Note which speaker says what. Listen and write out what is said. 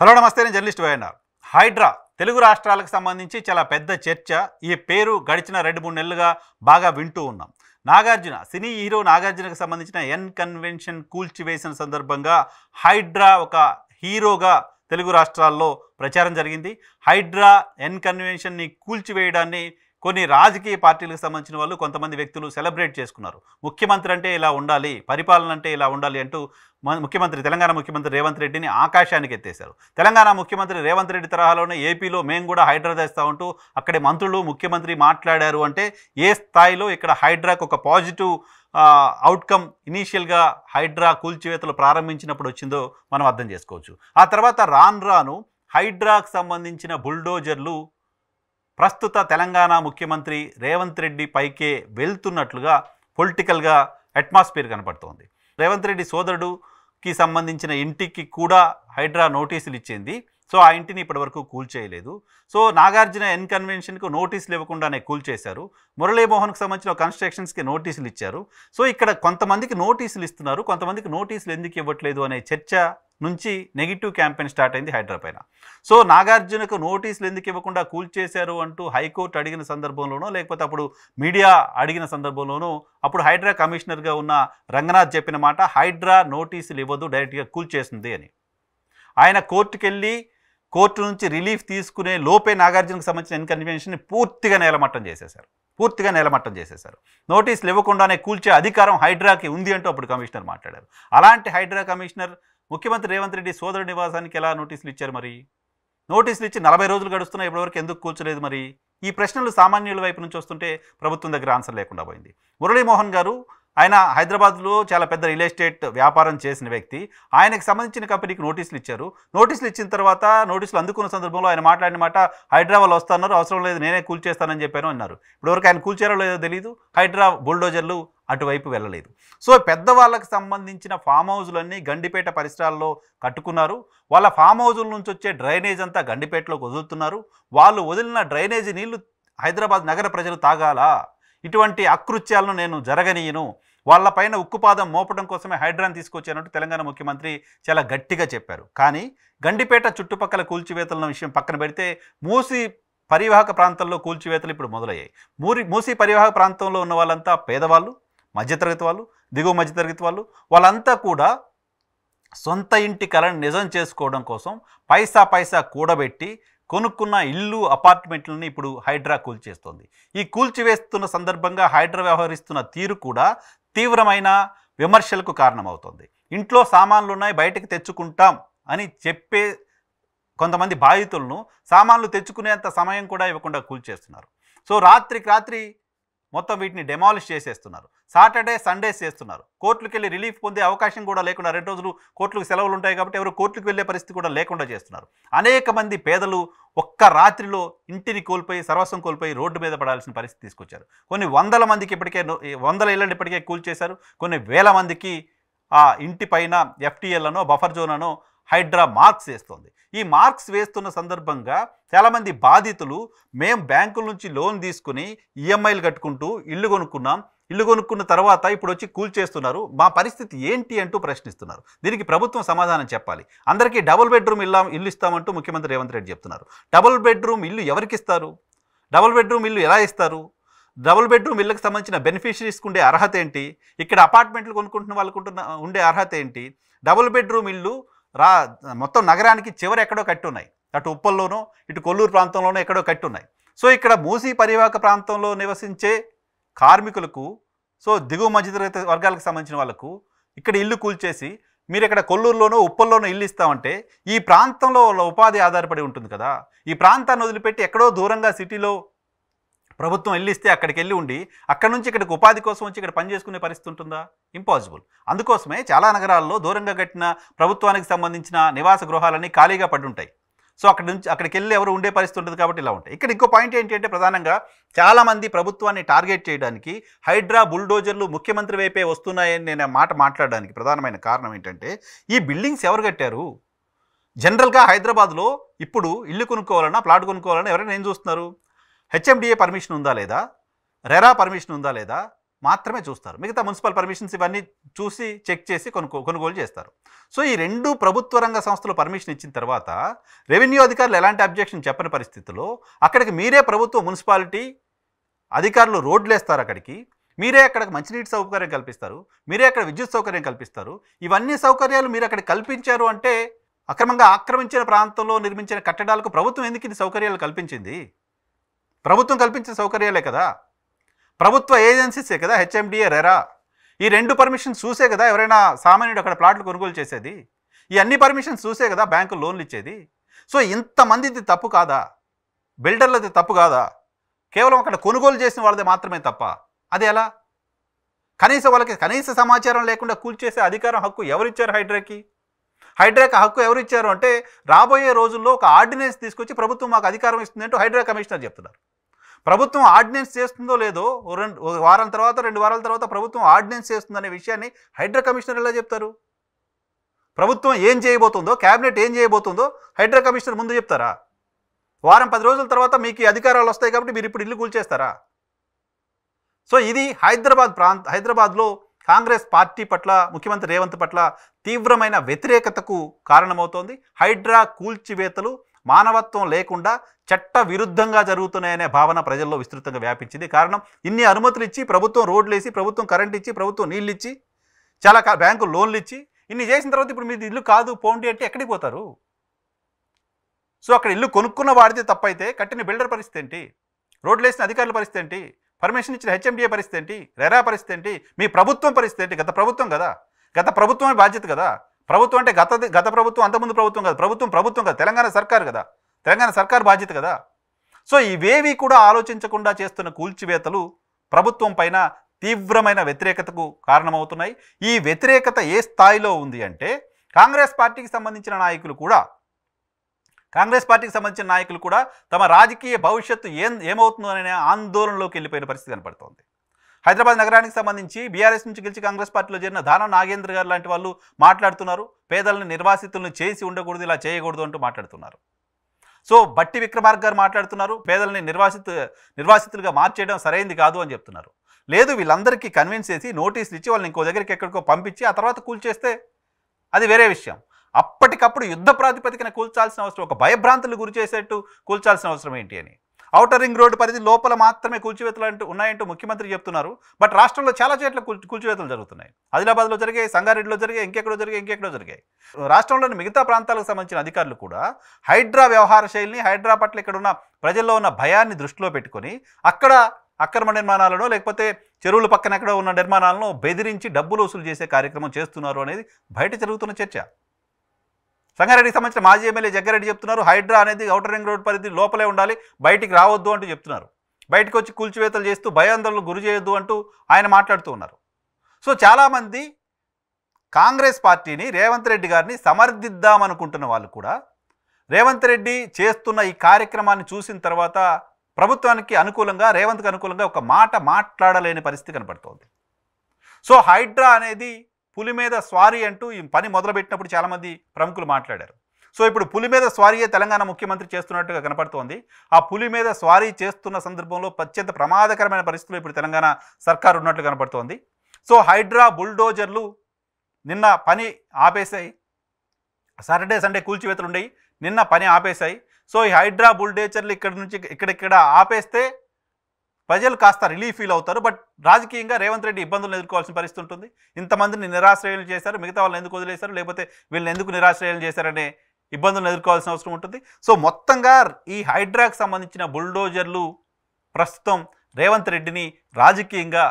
Speaker 1: hello నమస్తే నేను journalist వేయన్నారు Hydraa Telugu రాష్ట్రాలకు సంబంధించి చాలా పెద్ద చర్చ ఈ పేరు గడిచిన రెండు మూడు నెలలుగా బాగా వింటూ ఉన్నాం నాగార్జున సినీ హీరో నాగార్జునకు సంబంధించిన ఎన్ కన్వెన్షన్ కూల్చివేసిన సందర్భంగా హైడ్రా ఒక హీరోగా తెలుగు రాష్ట్రాల్లో ప్రచారం జరిగింది హైడ్రా ఎన్ కన్వెన్షన్ని కూల్చివేయడాన్ని కొన్ని రాజకీయ పార్టీలకు సంబంధించిన వాళ్ళు కొంతమంది వ్యక్తులు సెలబ్రేట్ చేసుకున్నారు ముఖ్యమంత్రి అంటే ఇలా ఉండాలి పరిపాలన అంటే ఇలా ఉండాలి అంటూ ముఖ్యమంత్రి తెలంగాణ ముఖ్యమంత్రి రేవంత్ రెడ్డిని ఆకాశానికి ఎత్తేశారు తెలంగాణ ముఖ్యమంత్రి రేవంత్ రెడ్డి తరహాలోనే ఏపీలో మేము కూడా హైడ్రా ఉంటూ అక్కడి మంత్రులు ముఖ్యమంత్రి మాట్లాడారు అంటే ఏ స్థాయిలో ఇక్కడ హైడ్రాకు ఒక పాజిటివ్ అవుట్కమ్ ఇనీషియల్గా హైడ్రా కూల్చివేతలు ప్రారంభించినప్పుడు వచ్చిందో మనం అర్థం చేసుకోవచ్చు ఆ తర్వాత రాన్ రాను హైడ్రాకు సంబంధించిన బుల్డోజర్లు ప్రస్తుత తెలంగాణ ముఖ్యమంత్రి రేవంత్ రెడ్డి పైకే వెళ్తున్నట్లుగా పొలిటికల్గా అట్మాస్ఫియర్ కనపడుతోంది రేవంత్ రెడ్డి సోదరుడుకి సంబంధించిన ఇంటికి కూడా హైడ్రా నోటీసులు ఇచ్చింది సో ఆ ఇంటిని ఇప్పటివరకు కూల్చేయలేదు సో నాగార్జున ఎన్ కన్వెన్షన్కు నోటీసులు ఇవ్వకుండానే కూల్చేశారు మురళీమోహన్కి సంబంధించిన కన్స్ట్రక్షన్స్కి నోటీసులు ఇచ్చారు సో ఇక్కడ కొంతమందికి నోటీసులు ఇస్తున్నారు కొంతమందికి నోటీసులు ఎందుకు ఇవ్వట్లేదు అనే చర్చ నుంచి నెగిటివ్ క్యాంపెయిన్ స్టార్ట్ అయింది హైడ్రా పైన సో నాగార్జునకు నోటీసులు ఎందుకు ఇవ్వకుండా కూల్చేశారు అంటూ హైకోర్టు అడిగిన సందర్భంలోనో లేకపోతే అప్పుడు మీడియా అడిగిన సందర్భంలోనో అప్పుడు హైడ్రా కమిషనర్గా ఉన్న రంగనాథ్ చెప్పిన మాట హైడ్రా నోటీసులు ఇవ్వదు డైరెక్ట్గా కూల్చేస్తుంది అని ఆయన కోర్టుకెళ్ళి కోర్టు నుంచి రిలీఫ్ తీసుకునే లోపే నాగార్జునకు సంబంధించిన ఇన్కన్వీనియన్స్ని పూర్తిగా నేలమట్టం చేసేశారు పూర్తిగా నేలమట్టం చేసేశారు నోటీసులు ఇవ్వకుండానే కూల్చే అధికారం హైడ్రాకి ఉంది అంటూ అప్పుడు కమిషనర్ మాట్లాడారు అలాంటి హైడ్రా కమిషనర్ ముఖ్యమంత్రి రేవంత్ రెడ్డి సోదరు నివాసానికి ఎలా నోటీసులు ఇచ్చారు మరి నోటీసులు ఇచ్చి నలభై రోజులు గడుస్తున్నా ఇప్పటివరకు ఎందుకు కూల్చలేదు మరి ఈ ప్రశ్నలు సామాన్యుల వైపు నుంచి వస్తుంటే ప్రభుత్వం దగ్గర ఆన్సర్ లేకుండా పోయింది మురళీమోహన్ గారు ఆయన హైదరాబాద్లో చాలా పెద్ద రియల్ ఎస్టేట్ వ్యాపారం చేసిన వ్యక్తి ఆయనకు సంబంధించిన కంపెనీకి నోటీసులు ఇచ్చారు నోటీసులు ఇచ్చిన తర్వాత నోటీసులు అందుకున్న సందర్భంలో ఆయన మాట్లాడిన మాట హైదరాబాద్ వస్తున్నారు అవసరం లేదు నేనే కూల్చేస్తానని చెప్పాను అన్నారు ఇప్పటివరకు ఆయన కూల్చారో లేదో తెలియదు హైదరాబాద్ బుల్డోజర్లు అటువైపు వెళ్ళలేదు సో పెద్దవాళ్ళకి సంబంధించిన ఫామ్ హౌజులన్నీ గండిపేట పరిసరాల్లో కట్టుకున్నారు వాళ్ళ ఫామ్ హౌజుల నుంచి వచ్చే డ్రైనేజ్ అంతా గండిపేటలోకి వదులుతున్నారు వాళ్ళు వదిలిన డ్రైనేజీ నీళ్లు హైదరాబాద్ నగర ప్రజలు తాగాల ఇటువంటి అకృత్యాలను నేను జరగనీయను వాళ్ళ పైన ఉక్కుపాదం మోపడం కోసమే హైడ్రాన్ తీసుకొచ్చానంటూ తెలంగాణ ముఖ్యమంత్రి చాలా గట్టిగా చెప్పారు కానీ గండిపేట చుట్టుపక్కల కూల్చివేతల విషయం పక్కన పెడితే మూసి పరివాహక ప్రాంతంలో కూల్చివేతలు ఇప్పుడు మొదలయ్యాయి మూరి మూసి పరివాహక ప్రాంతంలో ఉన్న వాళ్ళంతా పేదవాళ్ళు మధ్యతరగతి వాళ్ళు దిగువ మధ్యతరగతి వాళ్ళు వాళ్ళంతా కూడా సొంత ఇంటి కళను నిజం చేసుకోవడం కోసం పైసా పైసా కూడబెట్టి కొనుక్కున్న ఇల్లు అపార్ట్మెంట్లని ఇప్పుడు హైడ్రా కూల్చేస్తోంది ఈ కూల్చివేస్తున్న సందర్భంగా హైడ్రా వ్యవహరిస్తున్న తీరు కూడా తీవ్రమైన విమర్శలకు కారణమవుతోంది ఇంట్లో సామాన్లు ఉన్నాయి బయటకు తెచ్చుకుంటాం అని చెప్పే కొంతమంది బాధితులను సామాన్లు తెచ్చుకునేంత సమయం కూడా ఇవ్వకుండా కూల్చేస్తున్నారు సో రాత్రికి రాత్రి మొత్తం వీటిని డెమాలిష్ చేసేస్తున్నారు సాటర్డే సండేస్ చేస్తున్నారు కోర్టులకు వెళ్ళి రిలీఫ్ పొందే అవకాశం కూడా లేకుండా రెండు రోజులు కోర్టులకు సెలవులు ఉంటాయి కాబట్టి ఎవరు కోర్టుకు వెళ్ళే పరిస్థితి కూడా లేకుండా చేస్తున్నారు అనేక మంది పేదలు ఒక్క రాత్రిలో ఇంటిని కోల్పోయి సర్వస్వం కోల్పోయి రోడ్డు మీద పడాల్సిన పరిస్థితి తీసుకొచ్చారు కొన్ని వందల మందికి ఇప్పటికే వందల ఇళ్ళని ఇప్పటికే కూల్చేశారు కొన్ని వేల మందికి ఆ ఇంటిపైన ఎఫ్టీఎల్లను బఫర్ అనో హైడ్రా మార్క్స్ వేస్తోంది ఈ మార్క్స్ వేస్తున్న సందర్భంగా చాలామంది బాధితులు మేము బ్యాంకుల నుంచి లోన్ తీసుకుని ఈఎంఐలు కట్టుకుంటూ ఇల్లు కొనుక్కున్నాం ఇల్లు కొనుక్కున్న తర్వాత ఇప్పుడు వచ్చి కూల్చేస్తున్నారు మా పరిస్థితి ఏంటి అంటూ ప్రశ్నిస్తున్నారు దీనికి ప్రభుత్వం సమాధానం చెప్పాలి అందరికీ డబుల్ బెడ్రూమ్ ఇల్లా ఇల్లు ఇస్తామంటూ ముఖ్యమంత్రి రేవంత్ రెడ్డి చెప్తున్నారు డబుల్ బెడ్రూమ్ ఇల్లు ఎవరికి ఇస్తారు డబుల్ బెడ్రూమ్ ఇల్లు ఎలా ఇస్తారు డబుల్ బెడ్రూమ్ ఇళ్ళకి సంబంధించిన బెనిఫిషరీస్కి ఉండే అర్హత ఏంటి ఇక్కడ అపార్ట్మెంట్లు కొనుక్కుంటున్న వాళ్ళకుంటున్న ఉండే అర్హత ఏంటి డబుల్ బెడ్రూమ్ ఇల్లు రా మొత్తం నగరానికి చివరి ఎక్కడో కట్టి ఉన్నాయి అటు ఉప్పల్లోనూ ఇటు కొల్లూరు ప్రాంతంలోనూ ఎక్కడో కట్టి ఉన్నాయి సో ఇక్కడ మూసీ పరివాహక ప్రాంతంలో నివసించే కార్మికులకు సో దిగువ మధ్యతరగతి వర్గాలకు సంబంధించిన వాళ్ళకు ఇక్కడ ఇల్లు కూల్చేసి మీరు ఇక్కడ కొల్లూరులోనో ఉప్పల్లోనో ఇల్లు ఇస్తామంటే ఈ ప్రాంతంలో ఉపాధి ఆధారపడి ఉంటుంది కదా ఈ ప్రాంతాన్ని వదిలిపెట్టి ఎక్కడో దూరంగా సిటీలో ప్రభుత్వం వెళ్ళిస్తే అక్కడికి వెళ్ళి ఉండి అక్కడ నుంచి ఇక్కడికి ఉపాధి కోసం వచ్చి ఇక్కడ పనిచేసుకునే పరిస్థితి ఉంటుందా ఇంపాసిబుల్ అందుకోసమే చాలా నగరాల్లో దూరంగా కట్టిన ప్రభుత్వానికి సంబంధించిన నివాస గృహాలన్నీ ఖాళీగా పడి ఉంటాయి సో అక్కడ నుంచి అక్కడికి వెళ్ళి ఎవరు ఉండే పరిస్థితి ఉంటుంది కాబట్టి ఇలా ఉంటాయి ఇక్కడ ఇంకో పాయింట్ ఏంటంటే ప్రధానంగా చాలామంది ప్రభుత్వాన్ని టార్గెట్ చేయడానికి హైడ్రా బుల్డోజర్లు ముఖ్యమంత్రి వైపే వస్తున్నాయని నేను మాట మాట్లాడడానికి ప్రధానమైన కారణం ఏంటంటే ఈ బిల్డింగ్స్ ఎవరు కట్టారు జనరల్గా హైదరాబాద్లో ఇప్పుడు ఇల్లు కొనుక్కోవాలన్నా ప్లాట్ కొనుక్కోవాలన్నా ఎవరైనా ఏం చూస్తున్నారు హెచ్ఎండిఏ పర్మిషన్ ఉందా లేదా రెరా పర్మిషన్ ఉందా లేదా మాత్రమే చూస్తారు మిగతా మున్సిపల్ పర్మిషన్స్ ఇవన్నీ చూసి చెక్ చేసి కొనుగో కొనుగోలు చేస్తారు సో ఈ రెండు ప్రభుత్వ రంగ సంస్థలు పర్మిషన్ ఇచ్చిన తర్వాత రెవెన్యూ అధికారులు ఎలాంటి అబ్జెక్షన్ చెప్పని పరిస్థితుల్లో అక్కడికి మీరే ప్రభుత్వ మున్సిపాలిటీ అధికారులు రోడ్లు వేస్తారు అక్కడికి మీరే అక్కడికి మంచినీటి సౌకర్యం కల్పిస్తారు మీరే అక్కడ విద్యుత్ సౌకర్యం కల్పిస్తారు ఇవన్నీ సౌకర్యాలు మీరు అక్కడ కల్పించారు అంటే అక్రమంగా ఆక్రమించిన ప్రాంతంలో నిర్మించిన కట్టడాలకు ప్రభుత్వం ఎందుకు ఇది సౌకర్యాలు కల్పించింది ప్రభుత్వం కల్పించిన సౌకర్యాలే కదా ప్రభుత్వ ఏజెన్సీసే కదా హెచ్ఎండిఏ రెరా ఈ రెండు పర్మిషన్స్ చూసే కదా ఎవరైనా సామాన్యుడు అక్కడ ప్లాట్లు కొనుగోలు చేసేది ఈ అన్ని పర్మిషన్స్ చూసే కదా బ్యాంకు లోన్లు ఇచ్చేది సో ఇంతమందిది తప్పు కాదా బిల్డర్లది తప్పు కాదా కేవలం అక్కడ కొనుగోలు చేసిన వాళ్ళది మాత్రమే తప్ప అది ఎలా కనీసం వాళ్ళకి కనీస సమాచారం లేకుండా కూల్చేసే అధికారం హక్కు ఎవరిచ్చారు హైడ్రాకి హైడ్రాకి హక్కు ఎవరు ఇచ్చారు అంటే రాబోయే రోజుల్లో ఒక ఆర్డినెన్స్ తీసుకొచ్చి ప్రభుత్వం మాకు అధికారం ఇస్తుంది అంటూ హైడ్రా కమిషనర్ చెప్తున్నారు ప్రభుత్వం ఆర్డినెన్స్ చేస్తుందో లేదో రెండు వారం తర్వాత రెండు వారాల తర్వాత ప్రభుత్వం ఆర్డినెన్స్ చేస్తుందనే విషయాన్ని హైడ్రా కమిషనర్ ఎలా చెప్తారు ప్రభుత్వం ఏం చేయబోతుందో క్యాబినెట్ ఏం చేయబోతుందో హైడ్రా కమిషనర్ ముందు చెప్తారా వారం పది రోజుల తర్వాత మీకు అధికారాలు వస్తాయి కాబట్టి మీరు ఇప్పుడు ఇల్లు కూల్చేస్తారా సో ఇది హైదరాబాద్ ప్రాంత హైదరాబాద్లో కాంగ్రెస్ పార్టీ పట్ల ముఖ్యమంత్రి రేవంత్ పట్ల తీవ్రమైన వ్యతిరేకతకు కారణమవుతోంది హైడ్రా కూల్చివేతలు మానవత్వం లేకుండా చట్ట విరుద్ధంగా జరుగుతున్నాయనే భావన ప్రజల్లో విస్తృతంగా వ్యాపించింది కారణం ఇన్ని అనుమతులు ఇచ్చి ప్రభుత్వం రోడ్లు వేసి ప్రభుత్వం కరెంట్ ఇచ్చి ప్రభుత్వం నీళ్ళు ఇచ్చి చాలా బ్యాంకు లోన్లు ఇచ్చి ఇన్ని చేసిన తర్వాత ఇప్పుడు మీది ఇల్లు కాదు పోండి అంటే ఎక్కడికి పోతారు సో అక్కడ ఇల్లు కొనుక్కున్న వాడితే తప్పైతే కట్టిన బిల్డర్ పరిస్థితి ఏంటి రోడ్లు వేసిన అధికారుల పరిస్థితి ఏంటి పర్మిషన్ ఇచ్చిన హెచ్ఎండిఏ పరిస్థితి ఏంటి రెరా పరిస్థితి ఏంటి మీ ప్రభుత్వం పరిస్థితి ఏంటి గత ప్రభుత్వం కదా గత ప్రభుత్వమే బాధ్యత కదా ప్రభుత్వం అంటే గత గత ప్రభుత్వం అంతకుముందు ప్రభుత్వం కదా ప్రభుత్వం ప్రభుత్వం కదా తెలంగాణ సర్కార్ కదా తెలంగాణ సర్కార్ బాధ్యత కదా సో ఇవేవి కూడా ఆలోచించకుండా చేస్తున్న కూల్చివేతలు ప్రభుత్వం పైన తీవ్రమైన వ్యతిరేకతకు కారణమవుతున్నాయి ఈ వ్యతిరేకత ఏ స్థాయిలో ఉంది అంటే కాంగ్రెస్ పార్టీకి సంబంధించిన నాయకులు కూడా కాంగ్రెస్ పార్టీకి సంబంధించిన నాయకులు కూడా తమ రాజకీయ భవిష్యత్తు ఏం ఏమవుతుందో అనే ఆందోళనలోకి వెళ్ళిపోయిన పరిస్థితి కనపడుతోంది హైదరాబాద్ నగరానికి సంబంధించి బీఆర్ఎస్ నుంచి గెలిచి కాంగ్రెస్ పార్టీలో చేరిన దానం నాగేంద్ర గారు లాంటి వాళ్ళు మాట్లాడుతున్నారు పేదలను నిర్వాసితులను చేసి ఉండకూడదు ఇలా చేయకూడదు అంటూ మాట్లాడుతున్నారు సో బట్టి విక్రమార్క్ గారు మాట్లాడుతున్నారు పేదలని నిర్వాసిత నిర్వాసితులుగా మార్చేయడం సరైంది కాదు అని చెప్తున్నారు లేదు వీళ్ళందరికీ కన్విన్స్ చేసి నోటీసులు ఇచ్చి వాళ్ళని ఇంకో దగ్గరికి ఎక్కడికో పంపించి ఆ తర్వాత కూల్చేస్తే అది వేరే విషయం అప్పటికప్పుడు యుద్ధ ప్రాతిపదికన కూల్చాల్సిన అవసరం ఒక భయభ్రాంతులు గురి చేసేట్టు కూల్చాల్సిన అవసరం ఏంటి అని ఔటర్ రింగ్ రోడ్డు పరిధి లోపల మాత్రమే కూల్చివేతలు అంటూ ఉన్నాయంటూ ముఖ్యమంత్రి చెప్తున్నారు బట్ రాష్ట్రంలో చాలా చోట్ల కూల్చివేతలు జరుగుతున్నాయి ఆదిలాబాద్లో జరిగాయి సంగారెడ్డిలో జరిగాయి ఇంకెక్కడో జరిగాయి ఇంకెక్కడో జరిగాయి రాష్ట్రంలోని మిగతా ప్రాంతాలకు సంబంధించిన అధికారులు కూడా హైడ్రా వ్యవహార శైలిని హైడ్రా పట్ల ఇక్కడ ఉన్న ప్రజల్లో ఉన్న భయాన్ని దృష్టిలో పెట్టుకొని అక్కడ అక్రమ నిర్మాణాలను లేకపోతే చెరువుల పక్కన ఎక్కడ ఉన్న నిర్మాణాలను బెదిరించి డబ్బులు వసూలు చేసే కార్యక్రమం చేస్తున్నారు అనేది బయట జరుగుతున్న చర్చ సంగారెడ్డికి సంబంధించిన మాజీ ఎమ్మెల్యే జగ్గారెడ్డి చెప్తున్నారు హైడ్రా అనేది ఔటర్ రింగ్ రోడ్ పరిధి లోపలే ఉండాలి బయటికి రావద్దు అంటూ చెప్తున్నారు బయటకు వచ్చి కూల్చివేతలు చేస్తూ భయాందోళనలు గురి చేయొద్దు అంటూ ఆయన మాట్లాడుతూ ఉన్నారు సో చాలామంది కాంగ్రెస్ పార్టీని రేవంత్ రెడ్డి గారిని సమర్థిద్దామనుకుంటున్న వాళ్ళు కూడా రేవంత్ రెడ్డి చేస్తున్న ఈ కార్యక్రమాన్ని చూసిన తర్వాత ప్రభుత్వానికి అనుకూలంగా రేవంత్కి అనుకూలంగా ఒక మాట మాట్లాడలేని పరిస్థితి కనపడుతోంది సో హైడ్రా అనేది పులి మీద స్వారీ అంటూ ఈ పని మొదలుపెట్టినప్పుడు చాలామంది ప్రముఖులు మాట్లాడారు సో ఇప్పుడు పులి మీద స్వారీయే తెలంగాణ ముఖ్యమంత్రి చేస్తున్నట్టుగా కనపడుతోంది ఆ పులి మీద స్వారీ చేస్తున్న సందర్భంలో అత్యంత ప్రమాదకరమైన పరిస్థితులు ఇప్పుడు తెలంగాణ సర్కారు ఉన్నట్లు కనపడుతోంది సో హైడ్రా బుల్డోజర్లు నిన్న పని ఆపేశాయి సాటర్డే సండే కూల్చివేతలు ఉండేవి నిన్న పని ఆపేశాయి సో ఈ హైడ్రా బుల్డేచర్లు ఇక్కడ నుంచి ఇక్కడిక్కడ ఆపేస్తే ప్రజలు కాస్త రిలీఫ్ ఫీల్ అవుతారు బట్ రాజకీయంగా రేవంత్ రెడ్డి ఇబ్బందులను ఎదుర్కోవాల్సిన పరిస్థితి ఉంటుంది ఇంతమందిని నిరాశ్రయాలు చేశారు మిగతా వాళ్ళని ఎందుకు వదిలేశారు లేకపోతే వీళ్ళని ఎందుకు నిరాశ్రయాలు చేశారనే ఇబ్బందులను ఎదుర్కోవాల్సిన అవసరం ఉంటుంది సో మొత్తంగా ఈ హైడ్రాకు సంబంధించిన బుల్డోజర్లు ప్రస్తుతం రేవంత్ రెడ్డిని రాజకీయంగా